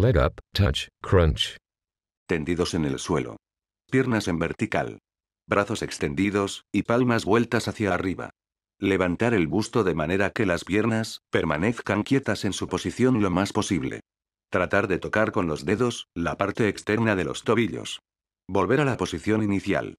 Leg up, touch, crunch. Tendidos en el suelo. Piernas en vertical. Brazos extendidos, y palmas vueltas hacia arriba. Levantar el busto de manera que las piernas permanezcan quietas en su posición lo más posible. Tratar de tocar con los dedos la parte externa de los tobillos. Volver a la posición inicial.